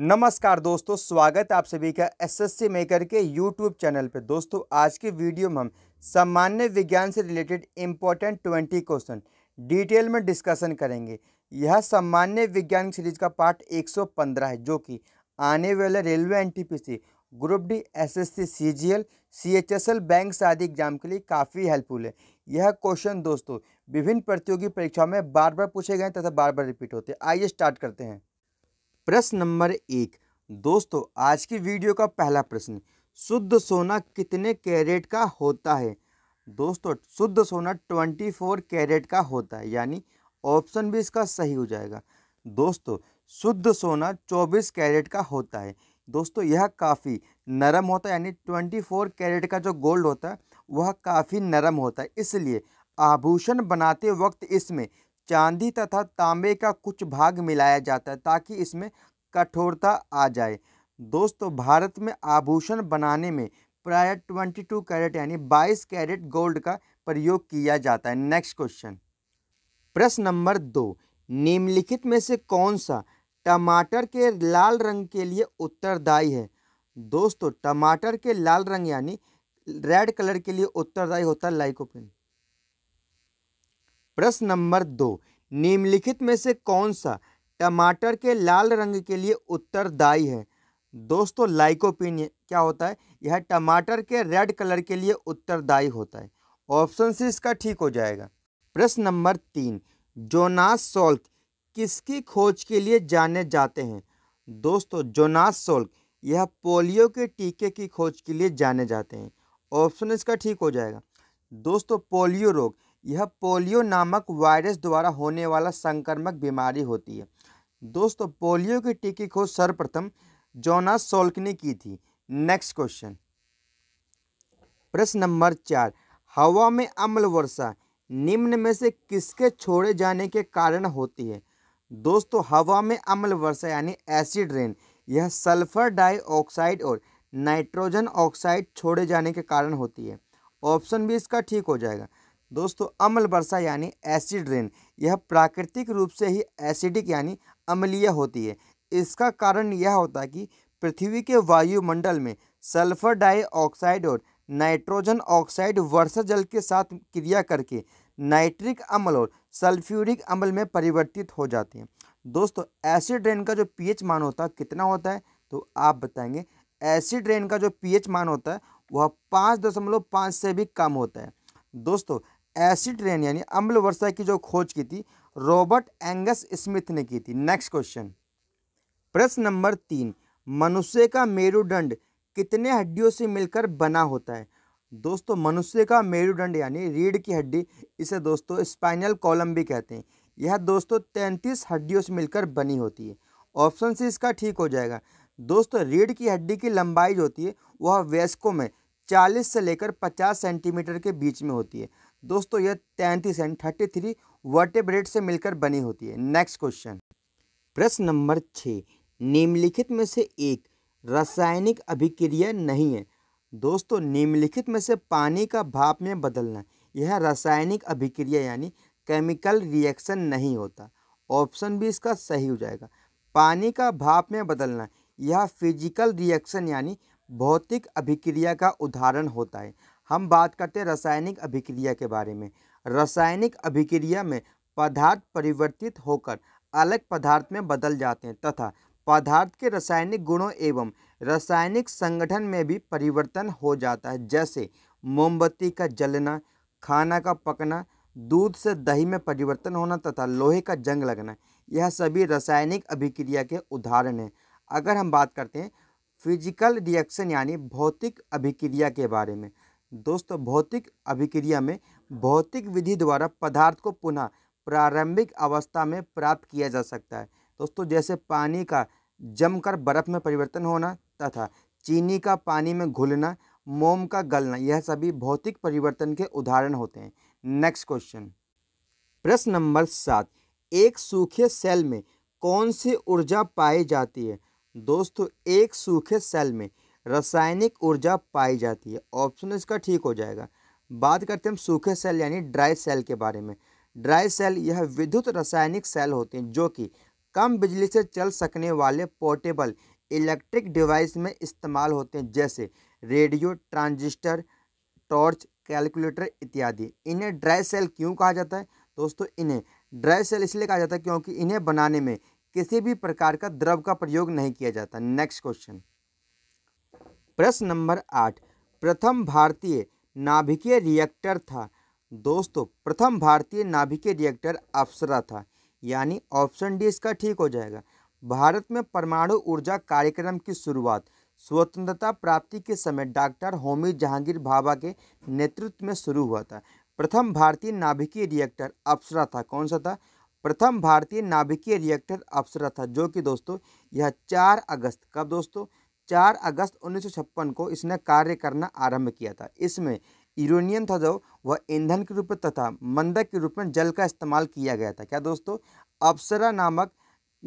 नमस्कार दोस्तों स्वागत है आप सभी का एसएससी मेकर के यूट्यूब चैनल पर दोस्तों आज के वीडियो में हम सामान्य विज्ञान से related important twenty question detail में डिस्कशन करेंगे यह सामान्य विज्ञान सीरीज का पार्ट 115 है जो कि आने वाले railway NTPC group D SSC CGL CHSL bank आदि एग्जाम के लिए काफ़ी हेल्पफुल है यह क्वेश्चन दोस्तों विभिन्न प्रतियोगी परीक्षाओं में बार बार पूछे गए तथा बार बार रिपीट होते हैं आइए स्टार्ट करते हैं प्रश्न नंबर एक दोस्तों आज की वीडियो का पहला प्रश्न शुद्ध सोना कितने कैरेट का होता है दोस्तों शुद्ध सोना ट्वेंटी फोर कैरेट का होता है यानी ऑप्शन भी इसका सही हो जाएगा दोस्तों शुद्ध सोना चौबीस कैरेट का होता है दोस्तों यह काफ़ी नरम होता है यानी ट्वेंटी फोर कैरेट का जो गोल्ड होता है वह काफ़ी नरम होता है इसलिए आभूषण बनाते वक्त इसमें चांदी तथा तांबे का कुछ भाग मिलाया जाता है ताकि इसमें कठोरता आ जाए दोस्तों भारत में आभूषण बनाने में प्राय 22 कैरेट यानी 22 कैरेट गोल्ड का प्रयोग किया जाता है नेक्स्ट क्वेश्चन प्रश्न नंबर दो निम्नलिखित में से कौन सा टमाटर के लाल रंग के लिए उत्तरदायी है दोस्तों टमाटर के लाल रंग यानी रेड कलर के लिए उत्तरदायी होता है लाइकोपिन प्रश्न नंबर दो निम्नलिखित में से कौन सा टमाटर के लाल रंग के लिए उत्तरदायी है दोस्तों लाइकोपिन क्या होता है यह टमाटर के रेड कलर के लिए उत्तरदायी होता है ऑप्शन से इसका ठीक हो जाएगा प्रश्न नंबर तीन जोनास सोल्क किसकी खोज के लिए जाने जाते हैं दोस्तों जोनास सोल्क यह पोलियो के टीके की खोज के लिए जाने जाते हैं ऑप्शन इसका ठीक हो जाएगा दोस्तों पोलियो रोग यह पोलियो नामक वायरस द्वारा होने वाला संक्रमक बीमारी होती है दोस्तों पोलियो की टीके को सर्वप्रथम जोनास सोल्क ने की थी नेक्स्ट क्वेश्चन प्रश्न नंबर चार हवा में अम्ल वर्षा निम्न में से किसके छोड़े जाने के कारण होती है दोस्तों हवा में अम्ल वर्षा यानी एसिड रेन यह सल्फर डाइऑक्साइड और नाइट्रोजन ऑक्साइड छोड़े जाने के कारण होती है ऑप्शन भी इसका ठीक हो जाएगा दोस्तों अम्ल वर्षा यानी एसिड रेन यह प्राकृतिक रूप से ही एसिडिक यानी अम्लीय होती है इसका कारण यह होता है कि पृथ्वी के वायुमंडल में सल्फर डाइऑक्साइड और नाइट्रोजन ऑक्साइड वर्षा जल के साथ क्रिया करके नाइट्रिक अम्ल और सल्फ्यूरिक अम्ल में परिवर्तित हो जाते हैं दोस्तों एसिड रेन का जो पीएच मान होता है कितना होता है तो आप बताएंगे एसिड रेन का जो पीएच मान होता है वह पाँच दशमलव पाँच से भी कम होता है दोस्तों एसिड रेन यानी अम्ल वर्षा की जो खोज की थी रॉबर्ट एंगस स्मिथ ने की थी नेक्स्ट क्वेश्चन प्रश्न नंबर तीन मनुष्य का मेरुदंड कितने हड्डियों से मिलकर बना होता है दोस्तों मनुष्य का मेरुदंड यानी रीढ़ की हड्डी इसे दोस्तों स्पाइनल कॉलम भी कहते हैं यह दोस्तों तैंतीस हड्डियों से मिलकर बनी होती है ऑप्शन से इसका ठीक हो जाएगा दोस्तों रीढ़ की हड्डी की लंबाई जो होती है वह वयस्कों में 40 से लेकर 50 सेंटीमीटर के बीच में होती है दोस्तों यह तैंतीस एंड थर्टी थ्री वर्टेब्रेट से मिलकर बनी होती है नेक्स्ट क्वेश्चन प्रश्न नंबर छः निम्नलिखित में से एक रासायनिक अभिक्रिया नहीं है दोस्तों निम्नलिखित में से पानी का भाप में बदलना यह रासायनिक अभिक्रिया यानी केमिकल रिएक्शन नहीं होता ऑप्शन भी इसका सही हो जाएगा पानी का भाप में बदलना यह फिजिकल रिएक्शन यानी भौतिक अभिक्रिया का उदाहरण होता है हम बात करते हैं रासायनिक अभिक्रिया के बारे में रासायनिक अभिक्रिया में पदार्थ परिवर्तित होकर अलग पदार्थ में बदल जाते हैं तथा पदार्थ के रासायनिक गुणों एवं रासायनिक संगठन में भी परिवर्तन हो जाता है जैसे मोमबत्ती का जलना खाना का पकना दूध से दही में परिवर्तन होना तथा लोहे का जंग लगना यह सभी रासायनिक अभिक्रिया के उदाहरण हैं अगर हम बात करते हैं फिजिकल रिएक्शन यानी भौतिक अभिक्रिया के बारे में दोस्तों भौतिक अभिक्रिया में भौतिक विधि द्वारा पदार्थ को पुनः प्रारंभिक अवस्था में प्राप्त किया जा सकता है दोस्तों जैसे पानी का जमकर बर्फ़ में परिवर्तन होना तथा चीनी का पानी में घुलना मोम का गलना यह सभी भौतिक परिवर्तन के उदाहरण होते हैं नेक्स्ट क्वेश्चन प्रश्न नंबर सात एक सूखे सेल में कौन सी ऊर्जा पाई जाती है दोस्तों एक सूखे सेल में रासायनिक ऊर्जा पाई जाती है ऑप्शन इसका ठीक हो जाएगा बात करते हैं हम सूखे सेल यानी ड्राई सेल के बारे में ड्राई सेल यह विद्युत रासायनिक सेल होते हैं जो कि कम बिजली से चल सकने वाले पोर्टेबल इलेक्ट्रिक डिवाइस में इस्तेमाल होते हैं जैसे रेडियो ट्रांजिस्टर टॉर्च कैलकुलेटर इत्यादि इन्हें ड्राई सेल क्यों कहा जाता है दोस्तों इन्हें ड्राई सेल इसलिए कहा जाता है क्योंकि इन्हें बनाने में किसी भी प्रकार का द्रव का प्रयोग नहीं किया जाता नेक्स्ट क्वेश्चन प्रश्न नंबर आठ प्रथम भारतीय नाभिकीय रिएक्टर था दोस्तों प्रथम भारतीय नाभिकीय रिएक्टर अप्सरा था यानी ऑप्शन डी इसका ठीक हो जाएगा भारत में परमाणु ऊर्जा कार्यक्रम की शुरुआत स्वतंत्रता प्राप्ति के समय डॉक्टर होमी जहांगीर भाभा के नेतृत्व में शुरू हुआ था प्रथम भारतीय नाभिकीय रिएक्टर अप्सरा था कौन सा था प्रथम भारतीय नाभिकीय रिएक्टर अप्सरा था जो कि दोस्तों यह चार अगस्त कब दोस्तों 4 अगस्त 1956 को इसने कार्य करना आरंभ किया था इसमें यूरेनियम था जो वह ईंधन के रूप में तथा मंदक के रूप में जल का इस्तेमाल किया गया था क्या दोस्तों अप्सरा नामक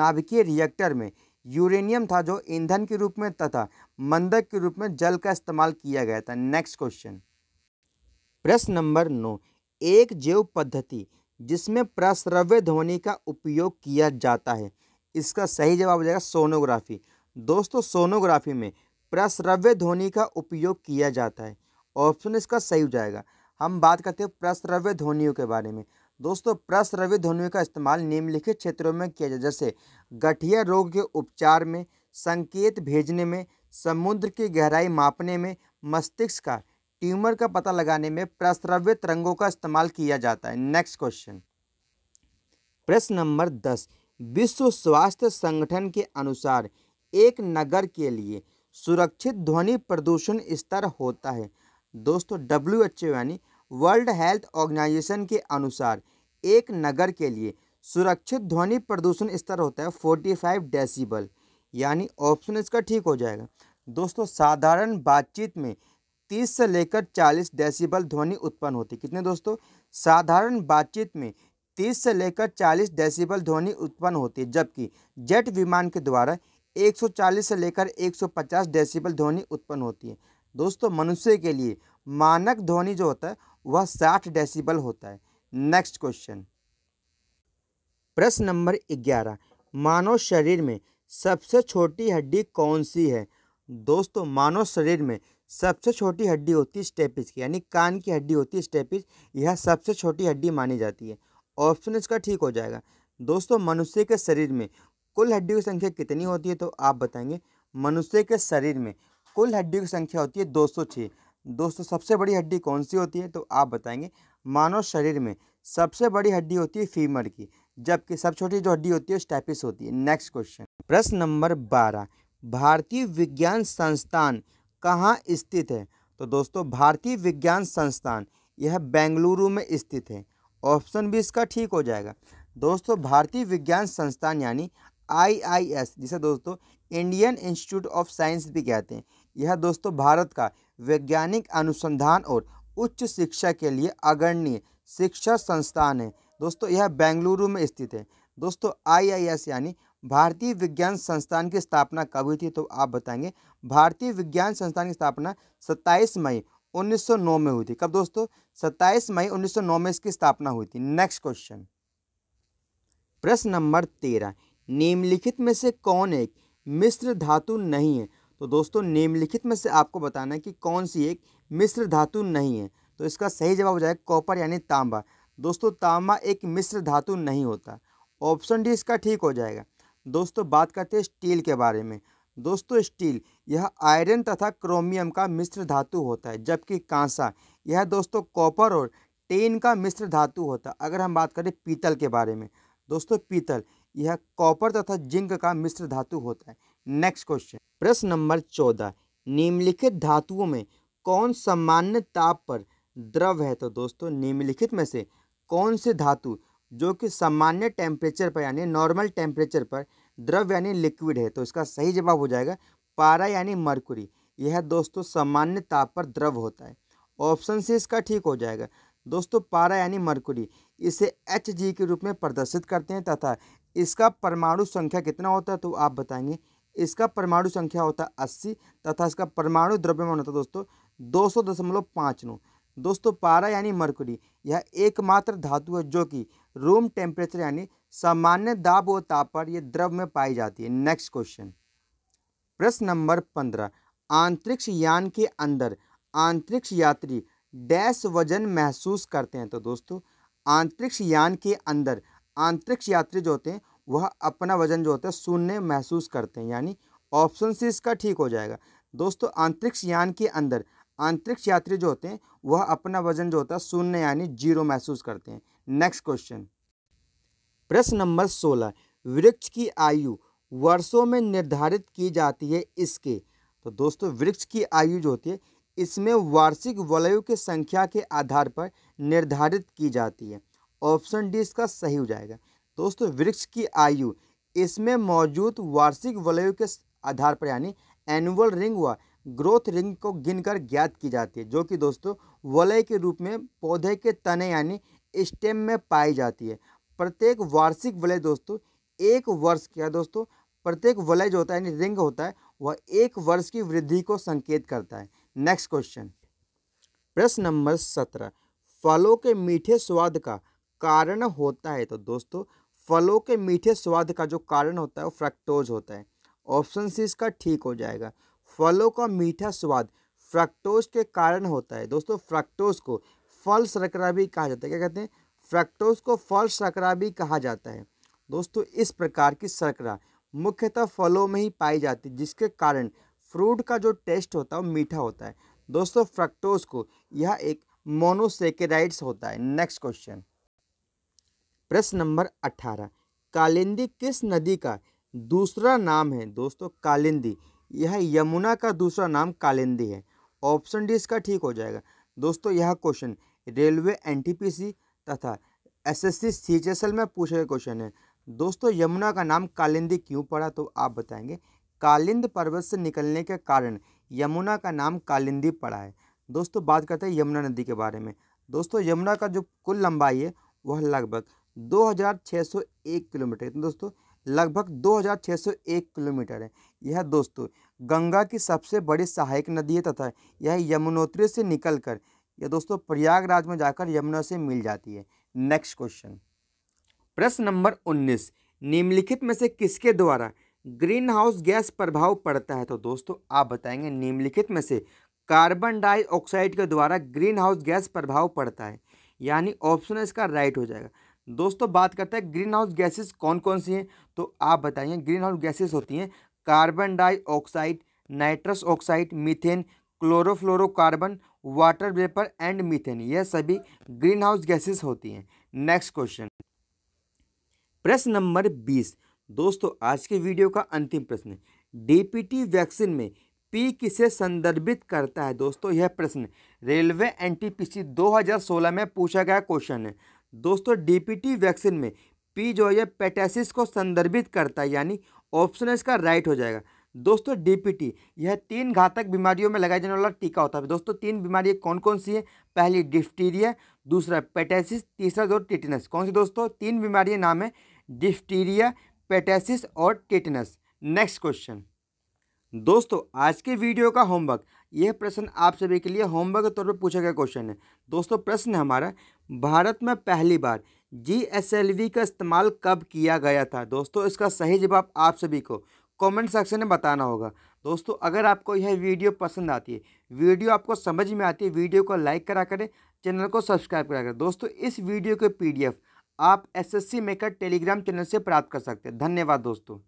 नाभिकीय रिएक्टर में यूरेनियम था जो ईंधन के रूप में तथा मंदक के रूप में जल का इस्तेमाल किया गया था नेक्स्ट क्वेश्चन प्रश्न नंबर नौ एक जैव पद्धति जिसमें प्रश्रव्य ध्वनि का उपयोग किया जाता है इसका सही जवाब हो जाएगा सोनोग्राफी दोस्तों सोनोग्राफी में प्रस्रव्य ध्वनि का उपयोग किया जाता है ऑप्शन इसका सही हो जाएगा हम बात करते हैं प्रस्रव्य ध्वनियों के बारे में दोस्तों प्रस्रव्य ध्वनियों का इस्तेमाल निम्नलिखित क्षेत्रों में किया जाए जैसे गठिया रोग के उपचार में संकेत भेजने में समुद्र की गहराई मापने में मस्तिष्क का ट्यूमर का पता लगाने में प्रश्रव्य तरंगों का इस्तेमाल किया जाता है नेक्स्ट क्वेश्चन प्रश्न नंबर दस विश्व स्वास्थ्य संगठन के अनुसार एक नगर के लिए सुरक्षित ध्वनि प्रदूषण स्तर होता है दोस्तों डब्ल्यू एच ओ यानी वर्ल्ड हेल्थ ऑर्गेनाइजेशन के अनुसार एक नगर के लिए सुरक्षित ध्वनि प्रदूषण स्तर होता है फोर्टी फाइव डेसीबल यानी ऑप्शन इसका ठीक हो जाएगा दोस्तों साधारण बातचीत में तीस से लेकर चालीस डेसीबल ध्वनि उत्पन्न होती कितने दोस्तों साधारण बातचीत में तीस से लेकर चालीस डेसीबल ध्वनि उत्पन्न होती है जबकि जेट विमान के द्वारा 140 से लेकर 150 डेसिबल ध्वनि उत्पन्न होती है दोस्तों मनुष्य के लिए मानक ध्वनि जो होता है वह 60 डेसिबल होता है नेक्स्ट क्वेश्चन प्रश्न नंबर 11 मानव शरीर में सबसे छोटी हड्डी कौन सी है दोस्तों मानव शरीर में सबसे छोटी हड्डी होती है स्टेपिज की यानी कान की हड्डी होती है स्टेपिज यह सबसे छोटी हड्डी मानी जाती है ऑप्शन इसका ठीक हो जाएगा दोस्तों मनुष्य के शरीर में कुल हड्डियों की संख्या कितनी होती है तो आप बताएंगे मनुष्य के शरीर में कुल हड्डियों की संख्या होती है दो दोस्तों सबसे बड़ी हड्डी कौन सी होती है तो आप बताएंगे मानव शरीर में सबसे बड़ी हड्डी होती है फीमर की जबकि सब छोटी जो हड्डी होती है स्टैपिस होती है नेक्स्ट क्वेश्चन प्रश्न नंबर बारह भारतीय विज्ञान संस्थान कहाँ स्थित है तो दोस्तों भारतीय विज्ञान संस्थान यह बेंगलुरु में स्थित है ऑप्शन भी इसका ठीक हो जाएगा दोस्तों भारतीय विज्ञान संस्थान यानी आईआईएस जिसे दोस्तों इंडियन इंस्टीट्यूट ऑफ साइंस भी कहते हैं यह दोस्तों भारत का वैज्ञानिक अनुसंधान और उच्च शिक्षा के लिए अग्रणीय शिक्षा संस्थान है दोस्तों यह बेंगलुरु में स्थित है दोस्तों आईआईएस यानी भारतीय विज्ञान संस्थान की स्थापना कब हुई थी तो आप बताएंगे भारतीय विज्ञान संस्थान की स्थापना 27 मई 1909 में हुई थी कब दोस्तों 27 मई 1909 में इसकी स्थापना हुई थी नेक्स्ट क्वेश्चन प्रश्न नंबर तेरह निम्नलिखित में से कौन एक मिश्र धातु नहीं है तो दोस्तों निम्नलिखित में से आपको बताना है कि कौन सी एक मिश्र धातु नहीं है तो इसका सही जवाब हो जाएगा कॉपर यानी तांबा दोस्तों तांबा एक मिश्र धातु नहीं होता ऑप्शन डी इसका ठीक हो जाएगा दोस्तों बात करते हैं स्टील के बारे में दोस्तों स्टील यह आयरन तथा क्रोमियम का मिश्र धातु होता है जबकि कांसा यह दोस्तों कॉपर और टेन का मिश्र धातु होता है अगर हम बात करें पीतल के बारे में दोस्तों पीतल यह कॉपर तथा जिंक का मिश्र धातु होता है नेक्स्ट क्वेश्चन प्रश्न नंबर चौदह निम्नलिखित धातुओं में कौन सामान्य ताप पर द्रव है तो दोस्तों निम्नलिखित में से कौन से धातु जो कि सामान्य टेम्परेचर पर यानी नॉर्मल टेम्परेचर पर द्रव यानी लिक्विड है तो इसका सही जवाब हो जाएगा पारा यानी मरकुरी यह दोस्तों सामान्य ताप पर द्रव होता है ऑप्शन से इसका ठीक हो जाएगा दोस्तों पारा यानी मरकुरी इसे एच जी के रूप में प्रदर्शित करते हैं तथा इसका परमाणु संख्या कितना होता है तो आप बताएंगे इसका परमाणु संख्या होता है अस्सी तथा इसका परमाणु द्रव्यमान होता है दोस्तों दो सौ दशमलव पाँच नौ दोस्तों पारा यानी मरकुरी यह एकमात्र धातु है जो कि रूम टेम्परेचर यानी सामान्य दाब व ताप पर यह द्रव में पाई जाती है नेक्स्ट क्वेश्चन प्रश्न नंबर पंद्रह आंतरिक्ष यान के अंदर आंतरिक्ष यात्री डैश वजन महसूस करते हैं तो दोस्तों आंतरिक्ष यान के अंदर आंतरिक्ष यात्री जो होते हैं वह अपना वजन जो होता है शून्य महसूस करते हैं यानी ऑप्शन सी इसका ठीक हो जाएगा दोस्तों अंतरिक्ष यान के अंदर अंतरिक्ष यात्री जो होते हैं वह अपना वजन जो होता है शून्य यानी जीरो महसूस करते हैं नेक्स्ट क्वेश्चन प्रश्न नंबर सोलह वृक्ष की आयु वर्षों में निर्धारित की जाती है इसके तो दोस्तों वृक्ष की आयु जो होती है इसमें वार्षिक वलयों की संख्या के आधार पर निर्धारित की जाती है ऑप्शन डी इसका सही हो जाएगा दोस्तों वृक्ष की आयु इसमें मौजूद वार्षिक वलयों के आधार पर यानी एनुअल रिंग व ग्रोथ रिंग को गिनकर ज्ञात की जाती है जो कि दोस्तों वलय के रूप में पौधे के तने यानी स्टेम में पाई जाती है प्रत्येक वार्षिक वलय दोस्तों एक वर्ष क्या दोस्तों प्रत्येक वलय जो होता है यानी रिंग होता है वह एक वर्ष की वृद्धि को संकेत करता है नेक्स्ट क्वेश्चन प्रश्न नंबर सत्रह फलों के मीठे स्वाद का कारण होता है तो दोस्तों फलों के मीठे स्वाद का जो कारण होता है वो फ्रक्टोज होता है ऑप्शन सी इसका ठीक हो जाएगा फलों का मीठा स्वाद फ्रक्टोज के कारण होता है दोस्तों फ्रक्टोज को फल शर्करा भी कहा जाता है क्या कहते हैं फ्रक्टोज को फल शर्करा भी कहा जाता है दोस्तों इस प्रकार की शर्करा मुख्यतः फलों में ही पाई जाती है जिसके कारण फ्रूट का जो टेस्ट होता है वो मीठा होता है दोस्तों फ्रक्टोज को यह एक मोनोसेकेराइड्स होता है नेक्स्ट क्वेश्चन प्रश्न नंबर अट्ठारह कालिंदी किस नदी का दूसरा नाम है दोस्तों कालिंदी यह यमुना का दूसरा नाम कालिंदी है ऑप्शन डी इसका ठीक हो जाएगा दोस्तों यह क्वेश्चन रेलवे एनटीपीसी तथा एसएससी सीएचएसएल में पूछे गए क्वेश्चन है दोस्तों यमुना का नाम कालिंदी क्यों पड़ा तो आप बताएंगे कालिंद पर्वत से निकलने के कारण यमुना का नाम कालिंदी पड़ा है दोस्तों बात करते हैं यमुना नदी के बारे में दोस्तों यमुना का जो कुल लंबाई है वह लगभग 2601 किलोमीटर इतना तो दोस्तों लगभग 2601 किलोमीटर है यह दोस्तों गंगा की सबसे बड़ी सहायक नदी है तथा यह यमुनोत्री से निकलकर यह दोस्तों प्रयागराज में जाकर यमुना से मिल जाती है नेक्स्ट क्वेश्चन प्रश्न नंबर 19 निम्नलिखित में से किसके द्वारा ग्रीन हाउस गैस प्रभाव पड़ता है तो दोस्तों आप बताएंगे निम्नलिखित में से कार्बन डाइऑक्साइड के द्वारा ग्रीन हाउस गैस प्रभाव पड़ता है यानी ऑप्शन इसका राइट हो जाएगा दोस्तों बात करते हैं ग्रीन हाउस गैसेस कौन कौन सी हैं तो आप बताइए ग्रीन हाउस गैसेस होती हैं carbon dioxide nitrous oxide methane chlorofluorocarbon water vapour and methane यह सभी ग्रीन हाउस गैसेस होती हैं नेक्स्ट क्वेश्चन प्रश्न नंबर बीस दोस्तों आज के वीडियो का अंतिम प्रश्न डीपीटी वैक्सीन में पी किसे संदर्भित करता है दोस्तों यह प्रश्न रेलवे एनटीपीसी 2016 में पूछा गया क्वेश्चन है दोस्तों डीपीटी वैक्सीन में पी जो है पेटेसिस को संदर्भित करता है यानी ऑप्शन इसका राइट हो जाएगा दोस्तों डीपीटी यह तीन घातक बीमारियों में लगाया जाने वाला टीका होता है दोस्तों तीन बीमारियाँ कौन कौन सी हैं पहली डिफ्टीरिया दूसरा पेटेसिस तीसरा जो टिटनस कौन सी दोस्तों तीन बीमारियाँ नाम है डिफ्टीरिया पेटेसिस और टिटनस नेक्स्ट क्वेश्चन दोस्तों आज के वीडियो का होमवर्क यह प्रश्न आप सभी के लिए होमवर्क के तौर पर पूछा गया क्वेश्चन है दोस्तों प्रश्न है हमारा भारत में पहली बार जी का इस्तेमाल कब किया गया था दोस्तों इसका सही जवाब आप सभी को कमेंट सेक्शन में बताना होगा दोस्तों अगर आपको यह वीडियो पसंद आती है वीडियो आपको समझ में आती है वीडियो को लाइक करा करें चैनल को सब्सक्राइब करा करें दोस्तों इस वीडियो के पी आप एस मेकर टेलीग्राम चैनल से प्राप्त कर सकते हैं धन्यवाद दोस्तों